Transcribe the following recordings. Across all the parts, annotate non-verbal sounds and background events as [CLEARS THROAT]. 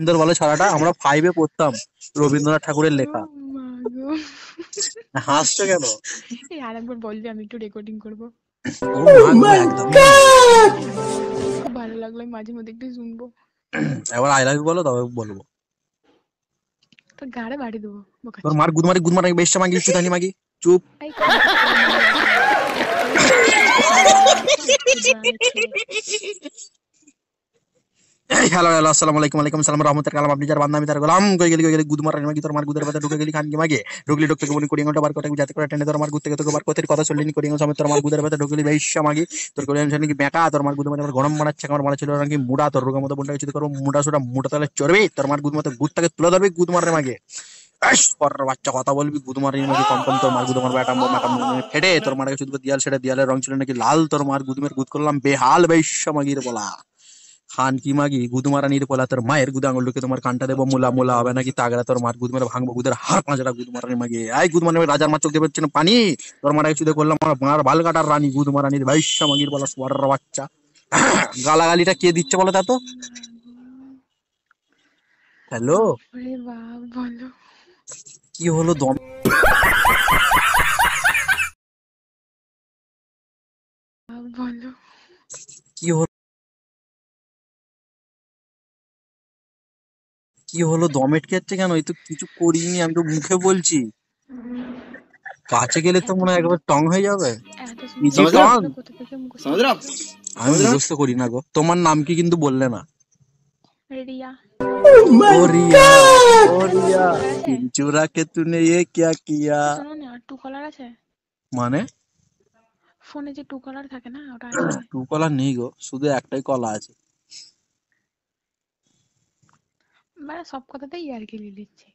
সুন্দর বলে ছড়াটা আমরা ফাইভে পড়তাম রবীন্দ্রনাথ ঠাকুরের লেখা হাসছো কেন আরেকবার বলবি আমি একটু রেকর্ডিং করবো oh খুব ভালো লাগলো মাঝে মধ্যে একটু শুনবো এবার আই লাভ ইউ বলো তবে বলবো তোর গাড়ে বাড়ি দেবো তোর মার গুদমারি গুদমারি বেশটা মাগি চুদানি মাগি চুপ [LAUGHS] হ্যালো হ্যালো আলাইকুম আলাইকুম সালাম রহমতের কালাম আপনি যার তার গোলাম গেলি গেলি মাগি তোর মার গুদের বাদে ঢুকে গেলি খানকে মাগে ঢুকলি ঢুকতে কোনি ঘন্টা বার করে যাতে করে টেনে তোর মার তোকে বার কথা চললি কোড়ি ঘন্টা তোর মার গুদের ঢুকলি বেশা মাগি তোর কোড়ি নাকি তোর মার মানে আমার গরম আমার মারা ছিল নাকি মুড়া তোর রোগের মতো বলটা কিছু করবো মুড়া সুটা তাহলে চড়বে তোর মার গুদ মতো গুদটাকে তুলে ধরবি গুদ মারানি মাগে বাচ্চা কথা বলবি গুদমারির মাঝে কম তোর মার গুদ মারবে মাটা ফেটে তোর দিয়াল সেটা দিয়ালের রং ছিল নাকি লাল তোর মার গুদমের গুদ করলাম বেহাল বেশ মাগির বলা খান কি মাগি গুদুমারা পোলা তোর মায়ের গুদাঙ্গুলকে তোমার কানটা দেবো মোলা মোলা হবে নাকি তাগড়া তোর মার গুদমারা ভাঙবো গুদের হার পাঁচটা গুদমারানি মাগে আই গুদমানি রাজার মার চোখ দেবে পানি তোর মারা কিছু করলাম আমার মার বাল কাটার রানী নিয়ে ভাইসা মাগির বলা সোয়ার বাচ্চা গালাগালিটা কে দিচ্ছে বলো তা তো হ্যালো কি হলো দম কি হলো কি হলো দমেট আটকে কেন এই তো কিছু করিনি আমি তো মুখে বলছি কাছে গেলে তো মনে হয় একবার টং হয়ে যাবে আমি বুঝতে করি না গো তোমার নাম কি কিন্তু বললে না oh কিয়া মানে ফোনে যে টু কলার থাকে না ওটা টু [CLEARS THROAT] কলার নেই গো শুধু একটাই কলা আছে মানে সব কথাতেই [COUGHS] আর কি লিলিচ্ছে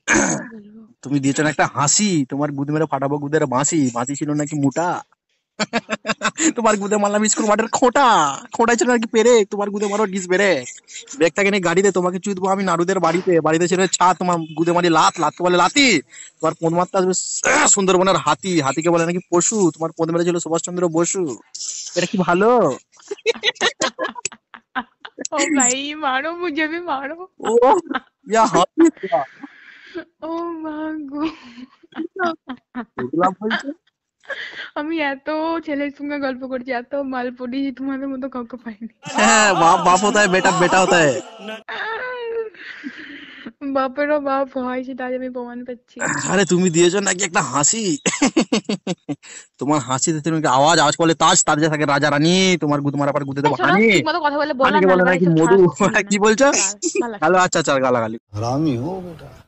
তুমি দিয়েছো না একটা হাসি তোমার গুদ মেরে ফাটাবো গুদের বাঁশি বাঁশি ছিল নাকি মোটা [LAUGHS] তোমার গুদে মারলাম স্কুল মাঠের খোটা খোটা ছিল নাকি পেরে তোমার গুদে মারো ডিস বেড়ে ব্যাগটাকে নিয়ে গাড়িতে তোমাকে চুতবো আমি নারুদের বাড়িতে বাড়িতে ছিল ছা তোমার গুদে মারি লাত লাত বলে লাতি তোমার পোন মারতে আসবে সুন্দরবনের হাতি হাতিকে বলে নাকি পশু তোমার পোন মেরে ছিল চন্দ্র বসু এটা কি ভালো [LAUGHS] ও ভাই মারো মুঝে ভি মারো Ya habis ya. Oh মাগো এগুলা আমি এত ছেলের সঙ্গে গল্প করছি এত মাল পড়ি তোমাদের মতো কাউকে পাইনি হ্যাঁ বাপ বাপ হতে বেটা বেটা হতে বাপেরও বাপ হয় সেটা আজ আমি প্রমাণ পাচ্ছি আরে তুমি দিয়েছো নাকি একটা হাসি তোমার হাসি দিতে তুমি আওয়াজ আওয়াজ করলে তাজ তার যে থাকে রাজা রানী তোমার গু মারা পার গুতে দেবো হানি কথা বলে বলা না কি মধু [LAUGHS] কি বলছো ভালো আচ্ছা আচ্ছা গালাগালি হারামি হো বেটা